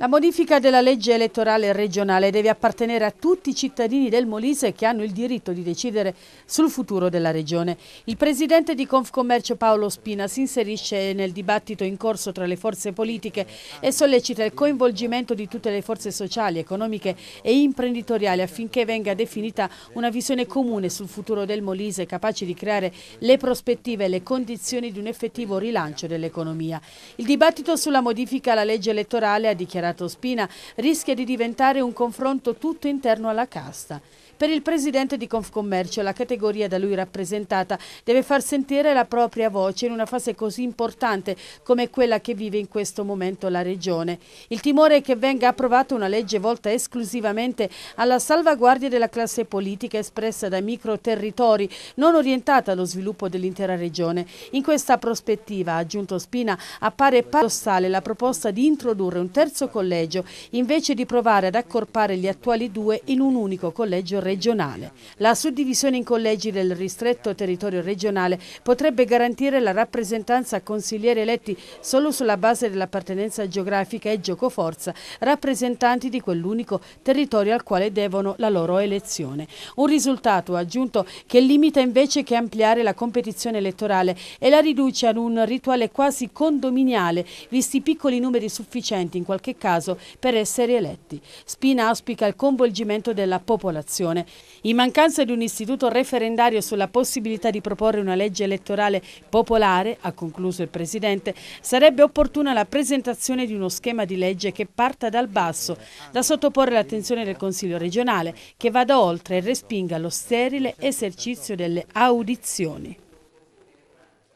La modifica della legge elettorale regionale deve appartenere a tutti i cittadini del Molise che hanno il diritto di decidere sul futuro della regione. Il presidente di Confcommercio Paolo Spina si inserisce nel dibattito in corso tra le forze politiche e sollecita il coinvolgimento di tutte le forze sociali, economiche e imprenditoriali affinché venga definita una visione comune sul futuro del Molise capace di creare le prospettive e le condizioni di un effettivo rilancio dell'economia. Il dibattito sulla modifica alla legge elettorale ha dichiarato Renato Spina rischia di diventare un confronto tutto interno alla casta. Per il presidente di Confcommercio la categoria da lui rappresentata deve far sentire la propria voce in una fase così importante come quella che vive in questo momento la Regione. Il timore è che venga approvata una legge volta esclusivamente alla salvaguardia della classe politica espressa dai microterritori, non orientata allo sviluppo dell'intera Regione. In questa prospettiva, ha aggiunto Spina, appare paradossale la proposta di introdurre un terzo collegio collegio, invece di provare ad accorpare gli attuali due in un unico collegio regionale. La suddivisione in collegi del ristretto territorio regionale potrebbe garantire la rappresentanza a consiglieri eletti solo sulla base dell'appartenenza geografica e giocoforza, rappresentanti di quell'unico territorio al quale devono la loro elezione. Un risultato aggiunto che limita invece che ampliare la competizione elettorale e la riduce ad un rituale quasi condominiale, visti i piccoli numeri sufficienti in qualche caso per essere eletti. Spina auspica il coinvolgimento della popolazione. In mancanza di un istituto referendario sulla possibilità di proporre una legge elettorale popolare, ha concluso il Presidente, sarebbe opportuna la presentazione di uno schema di legge che parta dal basso, da sottoporre all'attenzione del Consiglio regionale, che vada oltre e respinga lo sterile esercizio delle audizioni.